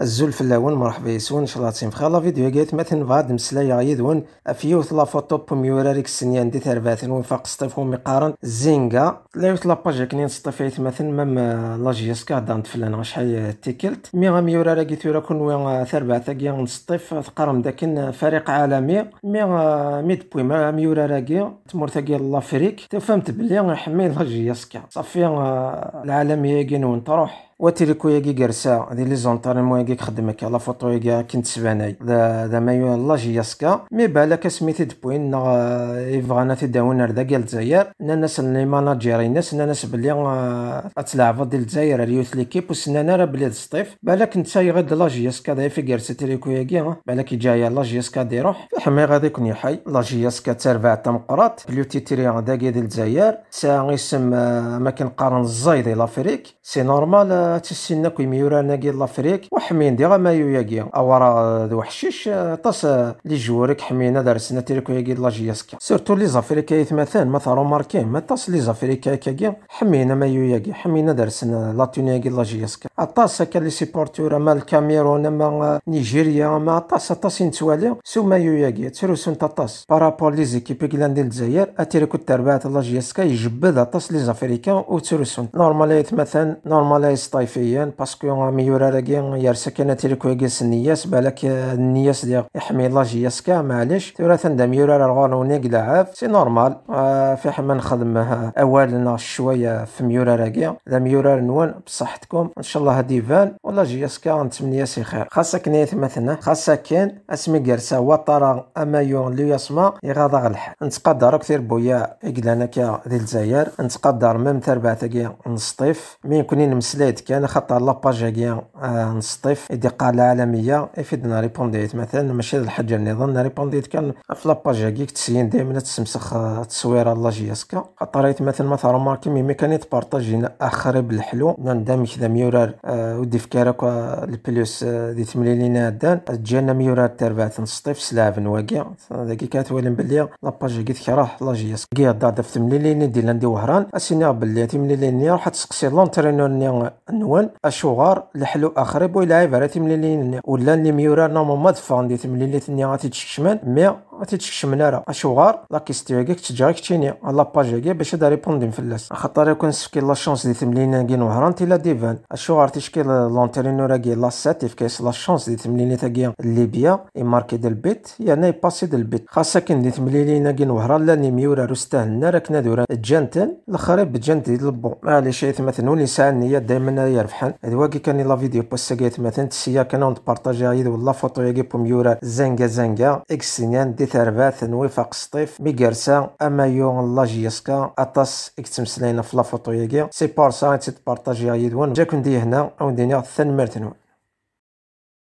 الزول في اللون مرحبا يسون شلاطين خلا فيديو قالت مثلا بعض مسلايا يدون افيو لا فوتو ميوراريك سنيان دي ثرباثن وين فاق سطيفهم مقارن زينغا تلاوت لاباج كنين سطيفيت مثلا مام لاجيسكا دانت فلان شحال تيكلت مي غا ميوراريك ثورا كون وين ثربات كي نسطيف تقارن داكن فريق عالمي مي ميد بوي ما ميوراريك تمر تمرتا لافريك تفهمت بلي حمي لاجيسكا صافي آه، العالمية كينون تروح وتركو يجي جرسا دي لي مو يجي خدمك لا فوطو يجا كنت سباناي لا ما يلا جياسكا مي بالك سميتي دبوين نغ في داون ردا ديال الجزائر ناس لي ماناجيري ناس ناس بلي آه، اتلعب ديال الجزائر اليوث ليكيب وسنانا راه بلي تصطيف بالك انت د لا جياسكا داي في جرسا تريكو يجي بالك جايه لا جياسكا دي روح حمي غادي يكون يحي لا جياسكا تربع تمقراط بليوتي تيتري داكي ديال الجزائر سا غيسم آه، ما كنقارن الزايد لافريك سي نورمال آه، ميورا ميوراناكي لافريك وحمين ديغا مايو ياكي اورا آه، ذو حشيش آه، طاس آه، لي جورك حمينا دارسنا تيريكو ياكي لا جياسكا سيرتو لي زافريكا يتمثل ما ثارو ماركين ما طاس لي زافريكا كاكي حمينا يو ياكي حمينا دارسنا لا تونيا ياكي لا جياسكا طاس هكا لي سيبورتور ما الكاميرون ما نيجيريا ما طاس طاس نتوالي سو مايو ياكي سون طاس بارابول لي زيكيب كلان ديال الجزائر اتيركو التربات لا جياسكا يجبد طاس لي زافريكا سون نورمال مثلا نورمال الصيفيين باسكو ميورا يا يرسا كانت تلكويكي النياس بالك النياس ديال يحمي لاجياس كاع معليش ثورا ثندا ميورا راه غوروني سي نورمال آه، في حما نخدم اوالنا شويه في ميورا لاكي ذا ميورا نوان بصحتكم ان شاء الله فان ولا جياس كاع نتمنى سي خير خاصك نيت مثلا خاصك كان اسمي كرسا وطرا اما يون لو يسمى يغاضا الحال نتقدر كثير بويا اكلانا ديال الجزائر نتقدر ميم تربعتك نصطيف مين كوني نمسلايت كان خاطر لاباج هاكيا آه، نسطيف يدي قال عالمية افيدنا ريبونديت مثلا ماشي الحاجة النظام ريبونديت كان في لاباج هاكيك تسين دايما تسمسخ التصويرة آه، اس كا خاطر مثلا مثلا ماركي مي كان يتبارطاجي اخر بالحلو نندم كذا ميورار آه، ودي فكارك البلوس دي تمليلين عدان تجينا ميورار تربات نسطيف سلاف نواكي ذاكي كانت ولن بلي لاباج هاكي لا جي اس كي ضاد في تمليلين دي لاندي وهران اسينا بلي تمليلين راح تسقسي لونترينور نوان الشغار لحلو اخرب ولا عيب على تمليلين ولا اللي ميورا نورمالمون دفان دي تمليلين غاتي تشكشمان مي ما تيتشكشمن راه اشوغار لا كيستياكك تشيني على أه، باجيكي باش هذا ريبوندين فلاس أه، خاطر يكون سكي لا شونس دي تملينا كي نهران تيلا ديفان اشوغار تيشكي لونترينور كي لا ساتيف كاس لا شونس دي تا تاكيا ليبيا يماركي ديال البيت يعني يباسي ديال البيت خاصة كي ندي تمليلينا كي نهران لاني ميورا رستهنا راك نادورا جانتن الخريب جانت ديال البو معليش مثلا ولي ساعة النية دايما يربحن هذا واكي كان لا فيديو بوست مثلا تسيا كانوا نبارطاجي يد ولا فوتو يجيبهم يورا زنقة اكس اكسينيان دي ثربات وفاق سطيف ميغرسا اما يون لاجيسكا اتاس اكتمسلين في لافوتو يجي سي بار سا تيت بارطاجي يدون جاكم دي هنا او دينيا ثن مرتنون